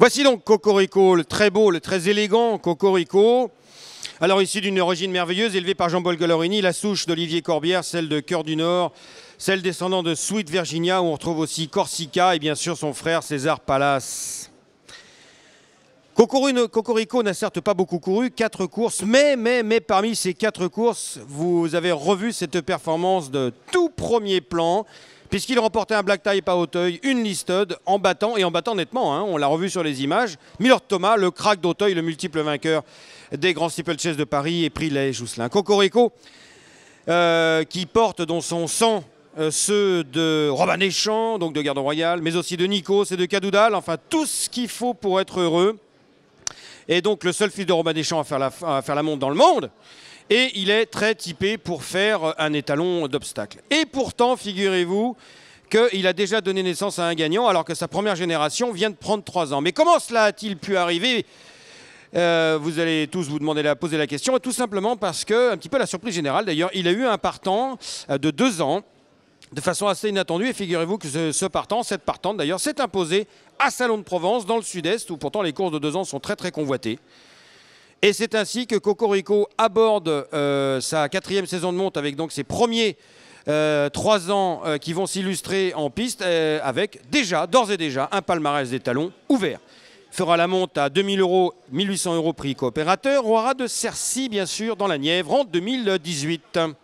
Voici donc Cocorico, le très beau, le très élégant Cocorico. Alors issu d'une origine merveilleuse, élevé par Jean-Paul Gallorini, la souche d'Olivier Corbière, celle de Cœur du Nord, celle descendant de Sweet Virginia, où on retrouve aussi Corsica et bien sûr son frère César Palace. Cocorico n'a certes pas beaucoup couru, quatre courses, mais, mais, mais parmi ces quatre courses, vous avez revu cette performance de tout premier plan puisqu'il remportait un black type à Auteuil, une listed, en battant, et en battant nettement, hein, on l'a revu sur les images, Milord Thomas, le crack d'Auteuil, le multiple vainqueur des Grands chess de Paris, et pris les Jousselin. Cocorico, euh, qui porte dans son sang euh, ceux de Robin Deschamps, donc de Gardon Royal, mais aussi de Nikos et de Cadoudal, enfin tout ce qu'il faut pour être heureux. Et donc le seul fils de Robin Deschamps à faire la, à faire la montre dans le monde et il est très typé pour faire un étalon d'obstacle. Et pourtant, figurez-vous qu'il a déjà donné naissance à un gagnant alors que sa première génération vient de prendre 3 ans. Mais comment cela a-t-il pu arriver euh, vous allez tous vous demander la poser la question, tout simplement parce que, un petit peu la surprise générale d'ailleurs, il a eu un partant euh, de deux ans, de façon assez inattendue. Et figurez-vous que ce, ce, partant, cette partante d'ailleurs, s'est imposée à Salon de Provence, dans le sud-est, où pourtant les courses de deux ans sont très très convoitées. Et c'est ainsi que Cocorico aborde euh, sa quatrième saison de monte avec donc ses premiers euh, trois ans euh, qui vont s'illustrer en piste avec déjà, d'ores et déjà, un palmarès des talons ouvert. Fera la monte à 2000 euros, 1800 euros prix coopérateur. Aura de Cercy, bien sûr, dans la Nièvre en 2018.